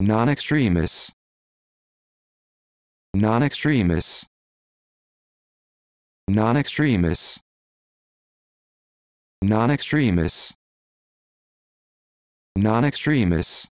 non-extremists non-extremists non-extremists non-extremists non-extremists